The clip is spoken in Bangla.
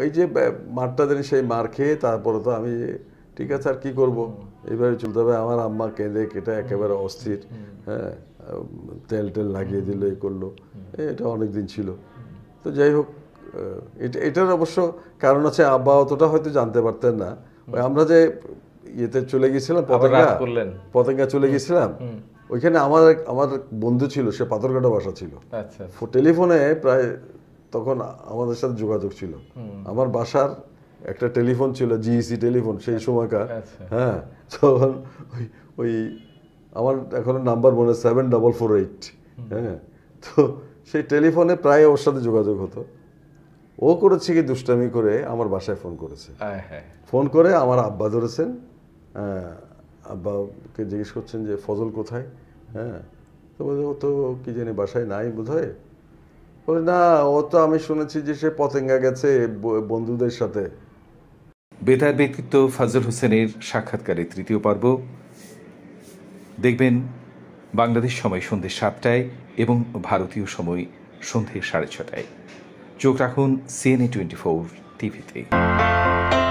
ওই যে মারটা দিন সেই মার খেয়ে তারপরে তো আমি ঠিক আছে আর কি করব এইভাবে চলতে হবে আমার আম্মা কেঁদে কেটে একেবারে অস্থির হ্যাঁ তেল টেল লাগিয়ে দিল এই করলো এটা অনেক দিন ছিল তো যাই হোক এটা এটার অবশ্য কারণ আছে আব্বা অতটা হয়তো জানতে পারতেন না আমরা যে ইয়েতে চলে গিয়েছিলাম করলেন পতেঙ্গা চলে গিয়েছিলাম ওইখানে আমার আমার বন্ধু ছিল সে পাথরঘাটা বাসা ছিল আচ্ছা। টেলিফোনে প্রায় তখন আমাদের সাথে যোগাযোগ ছিল আমার বাসার একটা টেলিফোন ছিল জিইসি e টেলিফোন সেই আচ্ছা। সময়কার আচ্ছা। হ্যাঁ তখন ওই ওই আমার এখন নাম্বার মনে সেভেন ডাবল ফোর এইট হ্যাঁ তো সেই টেলিফোনে প্রায় ওর সাথে যোগাযোগ হতো ও করেছে কি দুষ্টামি করে আমার বাসায় ফোন করেছে ফোন করে আমার আব্বা ধরেছেন আব্বাকে জিজ্ঞেস করছেন যে ফজল কোথায় হ্যাঁ তো ও তো কি জানি বাসায় নাই বোধ হয় বলে না ও তো আমি শুনেছি যে সে পতেঙ্গা গেছে বন্ধুদের সাথে বেতার ব্যক্তিত্ব ফাজল হোসেনের সাক্ষাৎকারে তৃতীয় পর্ব দেখবেন বাংলাদেশ সময় সন্ধে সাতটায় এবং ভারতীয় সময় সন্ধ্যে সাড়ে ছটায় চোখ রাখুন সিএনএ টোয়েন্টি ফোর টিভিতে